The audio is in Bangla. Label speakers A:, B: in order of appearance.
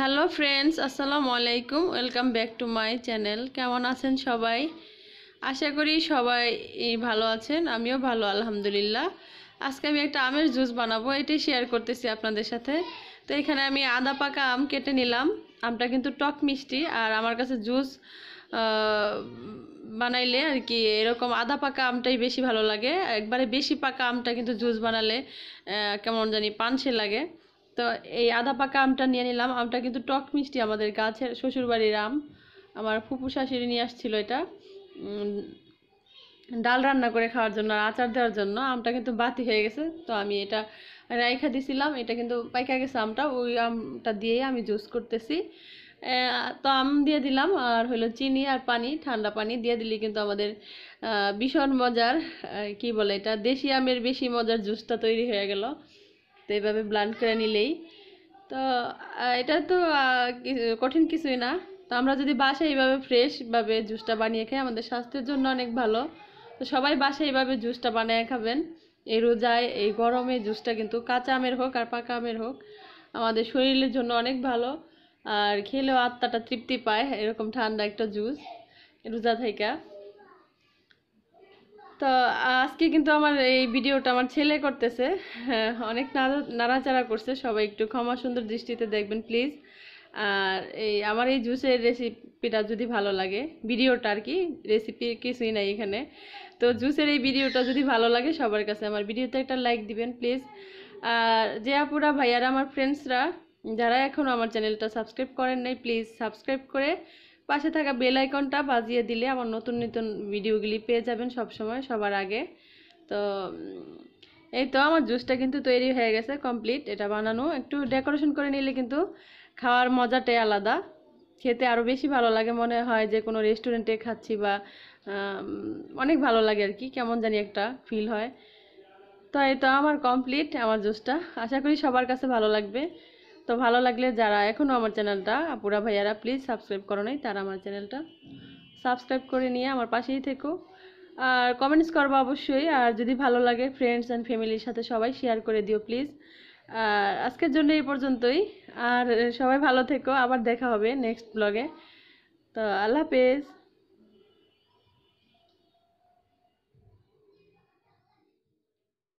A: হ্যালো ফ্রেন্ডস আসসালামু আলাইকুম welcome back to my channel কেমন আছেন সবাই আশা করি সবাই ভালো আছেন আমিও ভালো আলহামদুলিল্লাহ আজকে আমি একটা আমের জুস বানাবো এটি শেয়ার করতেছি আপনাদের সাথে তো এখানে আমি আদা পাকা আম কেটে নিলাম আমটা কিন্তু টক মিষ্টি আর আমার কাছে জুস বানাইলে আর কি এরকম আধা পাকা আমটাই বেশি ভালো লাগে একবারে বেশি পাকা আমটা কিন্তু জুস বানালে কেমন জানি পানসে লাগে তো এই আধা পাকা আমটা নিয়ে নিলাম আমটা কিন্তু টক মিষ্টি আমাদের গাছের শ্বশুরবাড়ির আম আমার ফুপু শাশুড়ি নিয়ে আসছিল এটা ডাল রান্না করে খাওয়ার জন্য আর আচার দেওয়ার জন্য আমটা কিন্তু বাতি হয়ে গেছে তো আমি এটা রাইখা দিছিলাম এটা কিন্তু পাইকা গেছে আমটা ওই আমটা দিয়েই আমি জুস করতেছি তো আম দিয়ে দিলাম আর হলো চিনি আর পানি ঠান্ডা পানি দিয়ে দিলে কিন্তু আমাদের ভীষণ মজার কি বলে এটা দেশি আমের বেশি মজার জুসটা তৈরি হয়ে গেলো তো এইভাবে ব্লান্ড করে নিলেই তো এটা তো কঠিন কিছুই না তো আমরা যদি বাসায় এইভাবে ফ্রেশভাবে জুসটা বানিয়ে খাই আমাদের স্বাস্থ্যের জন্য অনেক ভালো তো সবাই বাসায় এইভাবে জুসটা বানিয়ে খাবেন এই রোজায় এই গরমে জুসটা কিন্তু কাঁচা আমের হোক আর পাকা আমের হোক আমাদের শরীরের জন্য অনেক ভালো আর খেলেও আত্মাটা তৃপ্তি পায় এরকম ঠান্ডা একটা জুস রোজা থেকে তো আজকে কিন্তু আমার এই ভিডিওটা আমার ছেলে করতেছে হ্যাঁ, অনেক নাড়াচাড়া করছে সবাই একটু ক্ষমা সুন্দর দৃষ্টিতে দেখবেন প্লিজ আর এই আমার এই জুসের রেসিপিটা যদি ভালো লাগে ভিডিওটা আর কি রেসিপি কিছুই নাই এখানে তো জুসের এই ভিডিওটা যদি ভালো লাগে সবার কাছে আমার ভিডিওতে একটা লাইক দিবেন প্লিজ আর যে আপুরা ভাইয়ারা আমার ফ্রেন্ডসরা যারা এখনও আমার চ্যানেলটা সাবস্ক্রাইব করেন নাই প্লিজ সাবস্ক্রাইব করে পাশে থাকা বেল আইকনটা বাজিয়ে দিলে আমার নতুন নতুন ভিডিওগুলি পেয়ে যাবেন সব সময় সবার আগে তো এই তো আমার জুসটা কিন্তু তৈরি হয়ে গেছে কমপ্লিট এটা বানানো একটু ডেকোরেশন করে নিলে কিন্তু খাওয়ার মজাটাই আলাদা খেতে আরও বেশি ভালো লাগে মনে হয় যে কোনো রেস্টুরেন্টে খাচ্ছি বা অনেক ভালো লাগে আর কি কেমন জানি একটা ফিল হয় তো এই তো আমার কমপ্লিট আমার জুসটা আশা করি সবার কাছে ভালো লাগবে তো ভালো লাগলে যারা এখনও আমার চ্যানেলটা আপুরা ভাইয়ারা প্লিজ সাবস্ক্রাইব করো নাই তারা আমার চ্যানেলটা সাবস্ক্রাইব করে নিয়ে আমার পাশেই থেকো আর কমেন্টস করবো অবশ্যই আর যদি ভালো লাগে ফ্রেন্ডস অ্যান্ড ফ্যামিলির সাথে সবাই শেয়ার করে দিও প্লিজ আর আজকের জন্য এই পর্যন্তই আর সবাই ভালো থেকো আবার দেখা হবে নেক্সট ব্লগে তো আল্লাহ হাফেজ